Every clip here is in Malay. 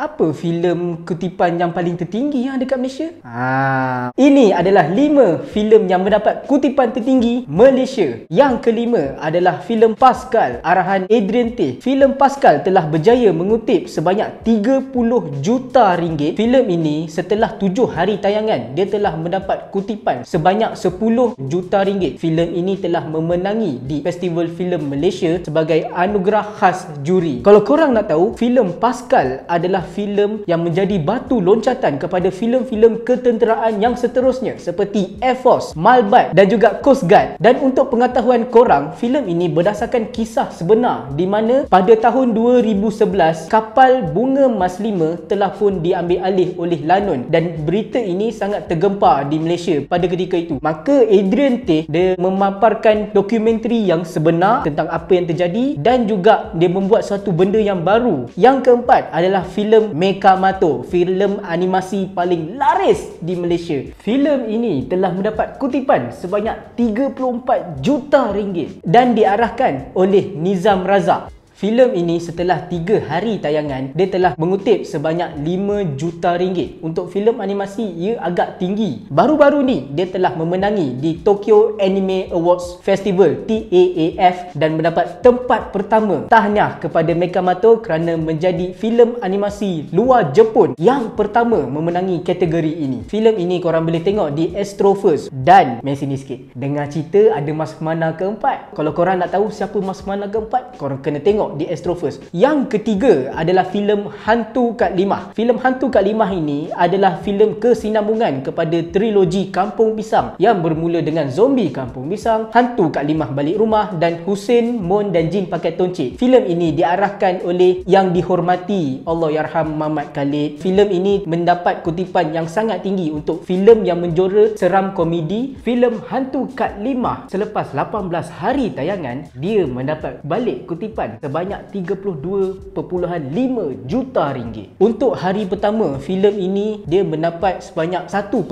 apa filem kutipan yang paling tertinggi yang ada kat Malaysia? Ha. Ini adalah 5 filem yang mendapat kutipan tertinggi Malaysia. Yang kelima adalah filem Pascal arahan Adrian Teh. Filem Pascal telah berjaya mengutip sebanyak 30 juta ringgit. Filem ini setelah 7 hari tayangan, dia telah mendapat kutipan sebanyak 10 juta ringgit. Filem ini telah memenangi di Festival Filem Malaysia sebagai anugerah khas juri. Kalau korang nak tahu, filem Pascal adalah filem yang menjadi batu loncatan kepada filem-filem ketenteraan yang seterusnya seperti Air Force, Malbat dan juga Coast Guard. Dan untuk pengetahuan korang, filem ini berdasarkan kisah sebenar di mana pada tahun 2011 kapal Bunga Mas Lima telah pun diambil alih oleh Lanun dan berita ini sangat tergempar di Malaysia pada ketika itu. Maka Adrian T dia memaparkan dokumentari yang sebenar tentang apa yang terjadi dan juga dia membuat satu benda yang baru. Yang keempat adalah filem filem Mekamato, filem animasi paling laris di Malaysia. Filem ini telah mendapat kutipan sebanyak 34 juta ringgit dan diarahkan oleh Nizam Razak filem ini setelah 3 hari tayangan dia telah mengutip sebanyak 5 juta ringgit untuk filem animasi ia agak tinggi baru-baru ni dia telah memenangi di Tokyo Anime Awards Festival TAAF dan mendapat tempat pertama tahniah kepada Mekamato kerana menjadi filem animasi luar Jepun yang pertama memenangi kategori ini filem ini korang boleh tengok di Astro First dan main sini sikit dengar cerita ada mas mana keempat kalau korang nak tahu siapa mas mana keempat korang kena tengok Hitchcock di Astro First. Yang ketiga adalah filem Hantu Kat Limah. Filem Hantu Kat Limah ini adalah filem kesinambungan kepada trilogi Kampung Pisang yang bermula dengan zombie Kampung Pisang, Hantu Kat Limah Balik Rumah dan Husin, Mon dan Jin Pakai Toncik. Filem ini diarahkan oleh yang dihormati Allah Yarham Mamat Khalid. Filem ini mendapat kutipan yang sangat tinggi untuk filem yang menjora seram komedi. Filem Hantu Kat Limah selepas 18 hari tayangan, dia mendapat balik kutipan sebab sebanyak 32.5 juta ringgit. Untuk hari pertama, filem ini dia mendapat sebanyak 1.8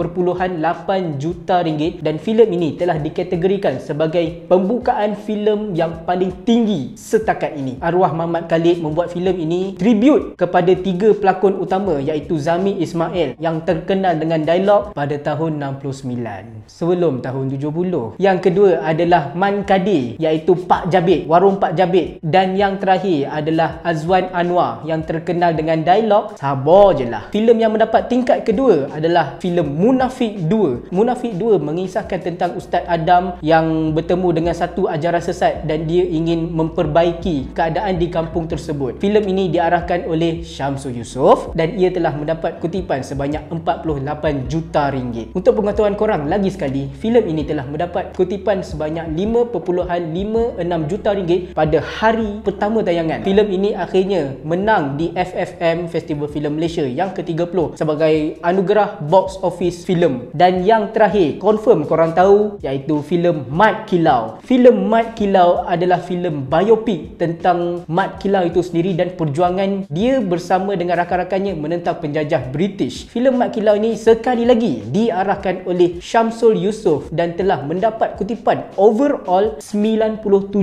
juta ringgit dan filem ini telah dikategorikan sebagai pembukaan filem yang paling tinggi setakat ini. Arwah Mamat Khalid membuat filem ini tribute kepada tiga pelakon utama iaitu Zami Ismail yang terkenal dengan dialog pada tahun 69 sebelum tahun 70. Yang kedua adalah Man Kadir iaitu Pak Jabit, warung Pak Jabit dan yang terakhir adalah Azwan Anwar yang terkenal dengan dialog sabar je lah. Filem yang mendapat tingkat kedua adalah filem Munafik 2. Munafik 2 mengisahkan tentang Ustaz Adam yang bertemu dengan satu ajaran sesat dan dia ingin memperbaiki keadaan di kampung tersebut. Filem ini diarahkan oleh Syamsul Yusof dan ia telah mendapat kutipan sebanyak 48 juta ringgit. Untuk pengetahuan korang lagi sekali, filem ini telah mendapat kutipan sebanyak 5.56 juta ringgit pada hari pertama pertama tayangan. Filem ini akhirnya menang di FFM Festival Filem Malaysia yang ke-30 sebagai anugerah box office filem. Dan yang terakhir, confirm korang tahu iaitu filem Mat Kilau. Filem Mat Kilau adalah filem biopik tentang Mat Kilau itu sendiri dan perjuangan dia bersama dengan rakan-rakannya menentang penjajah British. Filem Mat Kilau ini sekali lagi diarahkan oleh Syamsul Yusof dan telah mendapat kutipan overall 97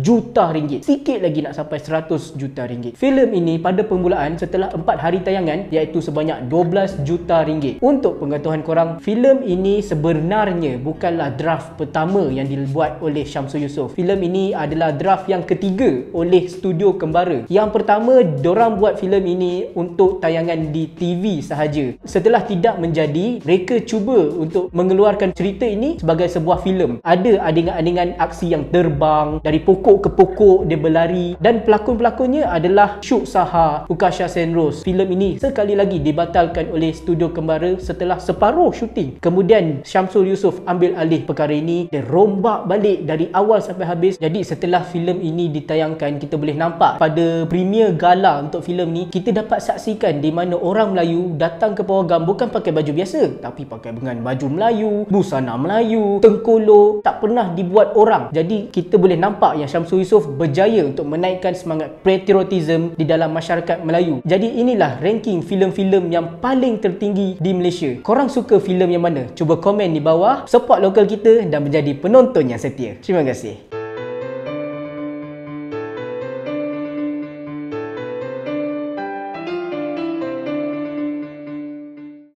juta ringgit. Sikit lagi lagi nak sampai 100 juta ringgit. Filem ini pada permulaan setelah 4 hari tayangan iaitu sebanyak 12 juta ringgit. Untuk pengetahuan korang, filem ini sebenarnya bukanlah draft pertama yang dibuat oleh Syamsul Yusof. Filem ini adalah draft yang ketiga oleh studio Kembara. Yang pertama, diorang buat filem ini untuk tayangan di TV sahaja. Setelah tidak menjadi, mereka cuba untuk mengeluarkan cerita ini sebagai sebuah filem. Ada adegan-adegan aksi yang terbang dari pokok ke pokok, dia berlari dan pelakon-pelakonnya adalah Shuk Saha, Ukasha Senrose. Filem ini sekali lagi dibatalkan oleh studio kembara setelah separuh syuting. Kemudian Syamsul Yusof ambil alih perkara ini dan rombak balik dari awal sampai habis. Jadi setelah filem ini ditayangkan, kita boleh nampak pada premier gala untuk filem ni kita dapat saksikan di mana orang Melayu datang ke pawagam bukan pakai baju biasa tapi pakai dengan baju Melayu, busana Melayu, tengkolo tak pernah dibuat orang. Jadi kita boleh nampak yang Syamsul Yusof berjaya untuk menaikkan semangat patriotism di dalam masyarakat Melayu. Jadi inilah ranking filem-filem yang paling tertinggi di Malaysia. Korang suka filem yang mana? Cuba komen di bawah. Support lokal kita dan menjadi penonton yang setia. Terima kasih. Terima kasih.